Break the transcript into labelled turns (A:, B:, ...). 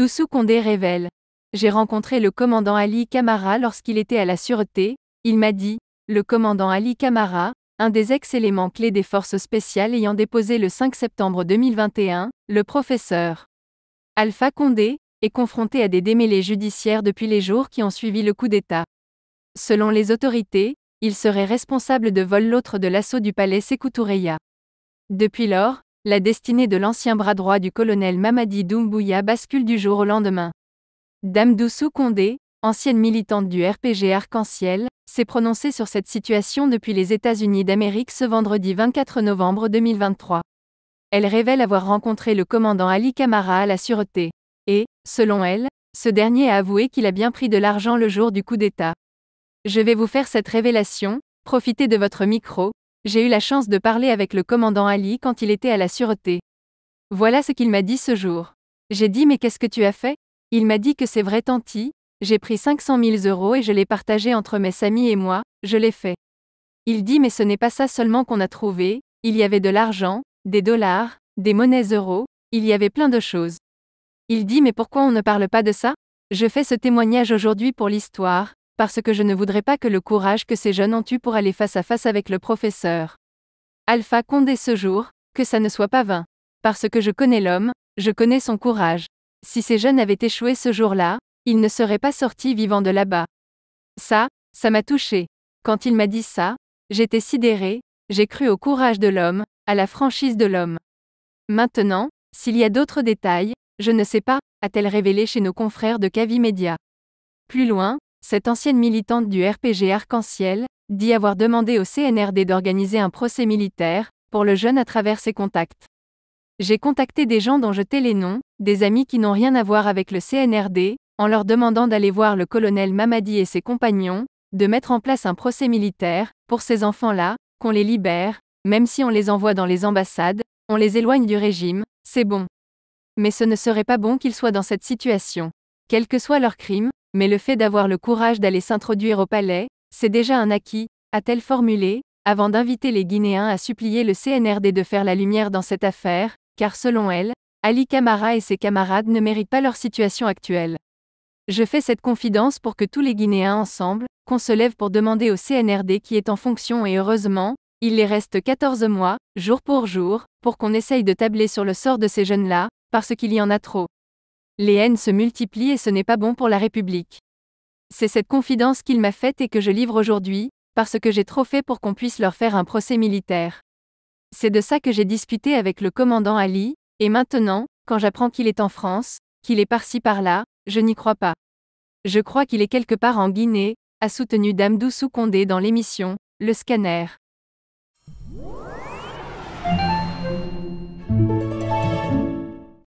A: Doussou Condé révèle. J'ai rencontré le commandant Ali Kamara lorsqu'il était à la sûreté, il m'a dit, le commandant Ali Kamara, un des ex-éléments clés des forces spéciales ayant déposé le 5 septembre 2021, le professeur Alpha Condé, est confronté à des démêlés judiciaires depuis les jours qui ont suivi le coup d'État. Selon les autorités, il serait responsable de vol l'autre de l'assaut du palais Sékou Depuis lors, la destinée de l'ancien bras droit du colonel Mamadi Doumbouya bascule du jour au lendemain. Dame Doussou Condé, ancienne militante du RPG Arc-en-Ciel, s'est prononcée sur cette situation depuis les États-Unis d'Amérique ce vendredi 24 novembre 2023. Elle révèle avoir rencontré le commandant Ali Kamara à la sûreté. Et, selon elle, ce dernier a avoué qu'il a bien pris de l'argent le jour du coup d'État. Je vais vous faire cette révélation, profitez de votre micro, j'ai eu la chance de parler avec le commandant Ali quand il était à la sûreté. Voilà ce qu'il m'a dit ce jour. J'ai dit mais qu'est-ce que tu as fait Il m'a dit que c'est vrai Tanti, j'ai pris 500 000 euros et je l'ai partagé entre mes amis et moi, je l'ai fait. Il dit mais ce n'est pas ça seulement qu'on a trouvé, il y avait de l'argent, des dollars, des monnaies euros, il y avait plein de choses. Il dit mais pourquoi on ne parle pas de ça Je fais ce témoignage aujourd'hui pour l'histoire, parce que je ne voudrais pas que le courage que ces jeunes ont eu pour aller face à face avec le professeur. Alpha Condé ce jour, que ça ne soit pas vain. Parce que je connais l'homme, je connais son courage. Si ces jeunes avaient échoué ce jour-là, ils ne seraient pas sortis vivants de là-bas. Ça, ça m'a touché. Quand il m'a dit ça, j'étais sidéré, j'ai cru au courage de l'homme, à la franchise de l'homme. Maintenant, s'il y a d'autres détails, je ne sais pas, a-t-elle révélé chez nos confrères de Cavi Media. Plus loin, cette ancienne militante du RPG Arc-en-Ciel, dit avoir demandé au CNRD d'organiser un procès militaire, pour le jeune à travers ses contacts. J'ai contacté des gens dont je tais les noms, des amis qui n'ont rien à voir avec le CNRD, en leur demandant d'aller voir le colonel Mamadi et ses compagnons, de mettre en place un procès militaire, pour ces enfants-là, qu'on les libère, même si on les envoie dans les ambassades, on les éloigne du régime, c'est bon. Mais ce ne serait pas bon qu'ils soient dans cette situation. Quel que soit leur crime, mais le fait d'avoir le courage d'aller s'introduire au palais, c'est déjà un acquis, a-t-elle formulé, avant d'inviter les Guinéens à supplier le CNRD de faire la lumière dans cette affaire, car selon elle, Ali Camara et ses camarades ne méritent pas leur situation actuelle. Je fais cette confidence pour que tous les Guinéens ensemble, qu'on se lève pour demander au CNRD qui est en fonction et heureusement, il les reste 14 mois, jour pour jour, pour qu'on essaye de tabler sur le sort de ces jeunes-là, parce qu'il y en a trop. Les haines se multiplient et ce n'est pas bon pour la République. C'est cette confidence qu'il m'a faite et que je livre aujourd'hui, parce que j'ai trop fait pour qu'on puisse leur faire un procès militaire. C'est de ça que j'ai discuté avec le commandant Ali, et maintenant, quand j'apprends qu'il est en France, qu'il est par-ci par-là, je n'y crois pas. Je crois qu'il est quelque part en Guinée, a soutenu Damdou Soukondé dans l'émission Le Scanner.